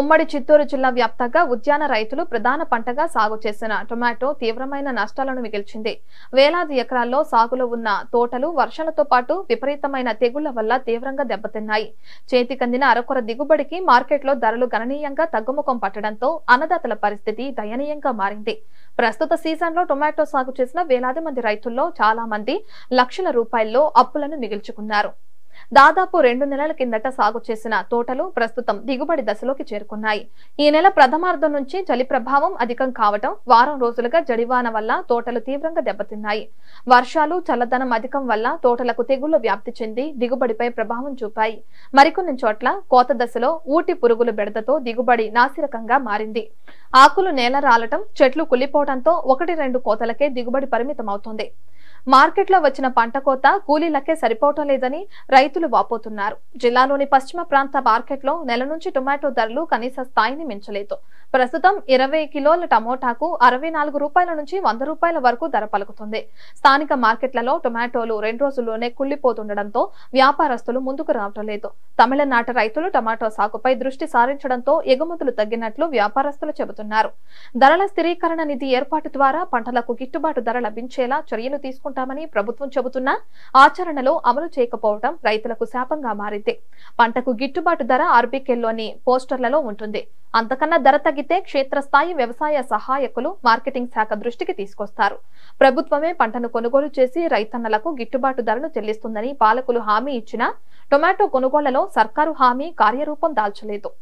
ఉమ్మడి చిత్తూరు జిల్లా వ్యాప్తంగా ఉద్యాన రైతులు ప్రధాన పంటగా సాగు చేసిన టొమాటో తీవ్రమైన నష్టాలను మిగిల్చింది వేలాది ఎకరాల్లో సాగులో ఉన్న తోటలు వర్షాలతో పాటు విపరీతమైన తెగుళ్ల వల్ల తీవ్రంగా దెబ్బతిన్నాయి చేతికందిన అరకొర దిగుబడికి మార్కెట్లో ధరలు గణనీయంగా తగ్గుముఖం పట్టడంతో అన్నదాతల పరిస్థితి దయనీయంగా మారింది ప్రస్తుత సీజన్లో టొమాటో సాగు చేసిన వేలాది మంది రైతుల్లో చాలా మంది లక్షల రూపాయల్లో అప్పులను మిగిల్చుకున్నారు దాదాపు రెండు నెలల కిందట సాగు చేసిన తోటలు ప్రస్తుతం దిగుబడి దశలోకి చేరుకున్నాయి ఈ నెల ప్రథమార్థం నుంచి చలి ప్రభావం అధికం కావటం వారం రోజులుగా జడివాన వల్ల తోటలు తీవ్రంగా దెబ్బతిన్నాయి వర్షాలు చల్లదనం అధికం వల్ల తోటలకు తెగుళ్లు వ్యాప్తి చెంది దిగుబడిపై ప్రభావం చూపాయి మరికొన్ని చోట్ల కోత దశలో ఊటి పురుగులు బెడదతో దిగుబడి నాసిరకంగా మారింది ఆకులు నేల రాలటం చెట్లు కులిపోవడంతో ఒకటి రెండు కోతలకే దిగుబడి పరిమితమవుతోంది మార్కెట్లో వచ్చిన పంట కోత కూలీలకే సరిపోవటం లేదని రైతులు వాపోతున్నారు జిల్లాలోని పశ్చిమ ప్రాంత మార్కెట్లో నెల నుంచి టొమాటో ధరలు కనీస స్థాయిని మించలేదు ప్రస్తుతం ఇరవై కిలోల టమోటాకు అరవై నాలుగు రూపాయల నుంచి వంద రూపాయల వరకు ధర పలుకుతుంది స్థానిక మార్కెట్లలో టొమాటోలు రెండు రోజుల్లోనే కుళ్లిపోతుండటంతో వ్యాపారస్తులు ముందుకు రావటం లేదు తమిళనాట రైతులు టమాటో సాగుపై దృష్టి సారించడంతో ఎగుమతులు తగ్గినట్లు వ్యాపారస్తులు చెబుతున్నారు ధరల స్థిరీకరణ నిధి ఏర్పాటు ద్వారా పంటలకు గిట్టుబాటు ధర లభించేలా చర్యలు తీసుకుంటామని ప్రభుత్వం చెబుతున్నా ఆచరణలో అమలు చేయకపోవడం రైతులకు శాపంగా మారింది పంటకు గిట్టుబాటు ధర ఆర్బీకేల్లోని పోస్టర్లలో ఉంటుంది అంతకన్నా ధర తగ్గితే క్షేత్రస్థాయి వ్యవసాయ సహాయకులు మార్కెటింగ్ శాఖ దృష్టికి తీసుకొస్తారు ప్రభుత్వమే పంటను కొనుగోలు చేసి రైతన్నలకు గిట్టుబాటు ధరను చెల్లిస్తుందని పాలకులు హామీ ఇచ్చినా టొమాటో కొనుగోళ్లలో సర్కారు హామీ కార్యరూపం దాల్చలేదు